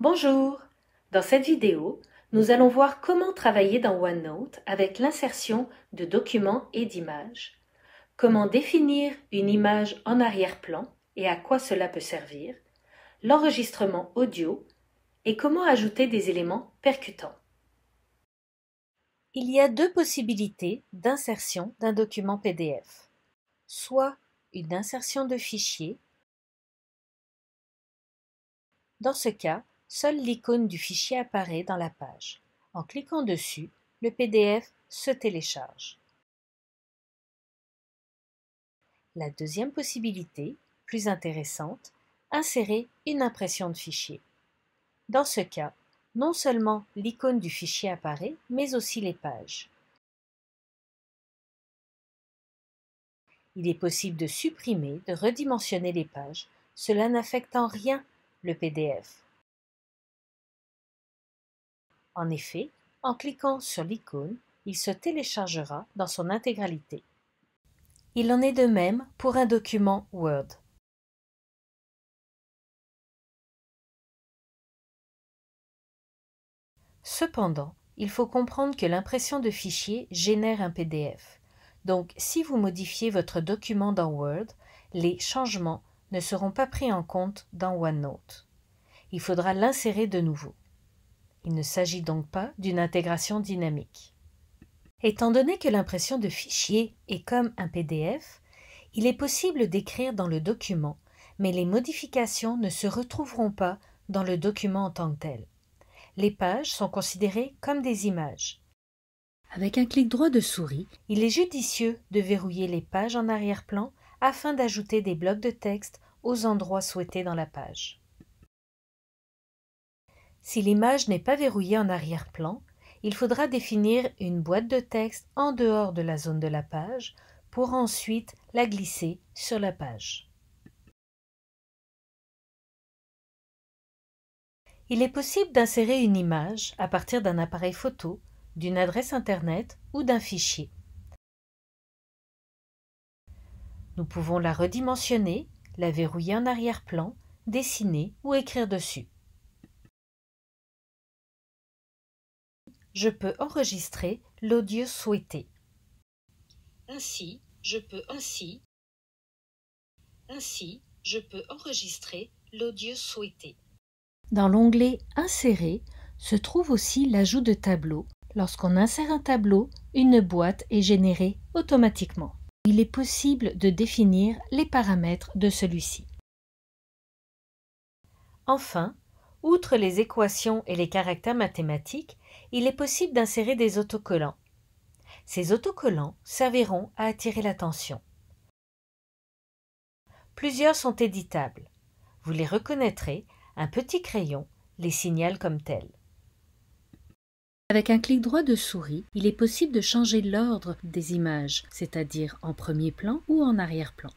Bonjour Dans cette vidéo, nous allons voir comment travailler dans OneNote avec l'insertion de documents et d'images, comment définir une image en arrière-plan et à quoi cela peut servir, l'enregistrement audio et comment ajouter des éléments percutants. Il y a deux possibilités d'insertion d'un document PDF, soit une insertion de fichier. Dans ce cas, seule l'icône du fichier apparaît dans la page. En cliquant dessus, le PDF se télécharge. La deuxième possibilité, plus intéressante, insérer une impression de fichier. Dans ce cas, non seulement l'icône du fichier apparaît, mais aussi les pages. Il est possible de supprimer, de redimensionner les pages, cela n'affecte en rien le PDF. En effet, en cliquant sur l'icône, il se téléchargera dans son intégralité. Il en est de même pour un document Word. Cependant, il faut comprendre que l'impression de fichier génère un PDF. Donc, si vous modifiez votre document dans Word, les changements ne seront pas pris en compte dans OneNote. Il faudra l'insérer de nouveau. Il ne s'agit donc pas d'une intégration dynamique. Étant donné que l'impression de fichier est comme un PDF, il est possible d'écrire dans le document, mais les modifications ne se retrouveront pas dans le document en tant que tel. Les pages sont considérées comme des images. Avec un clic droit de souris, il est judicieux de verrouiller les pages en arrière-plan afin d'ajouter des blocs de texte aux endroits souhaités dans la page. Si l'image n'est pas verrouillée en arrière-plan, il faudra définir une boîte de texte en dehors de la zone de la page pour ensuite la glisser sur la page. Il est possible d'insérer une image à partir d'un appareil photo, d'une adresse Internet ou d'un fichier. Nous pouvons la redimensionner, la verrouiller en arrière-plan, dessiner ou écrire dessus. je peux enregistrer l'audio souhaité. Ainsi, je peux ainsi. Ainsi, je peux enregistrer l'audio souhaité. Dans l'onglet Insérer se trouve aussi l'ajout de tableau. Lorsqu'on insère un tableau, une boîte est générée automatiquement. Il est possible de définir les paramètres de celui-ci. Enfin, Outre les équations et les caractères mathématiques, il est possible d'insérer des autocollants. Ces autocollants serviront à attirer l'attention. Plusieurs sont éditables. Vous les reconnaîtrez, un petit crayon les signale comme tels. Avec un clic droit de souris, il est possible de changer l'ordre des images, c'est-à-dire en premier plan ou en arrière-plan.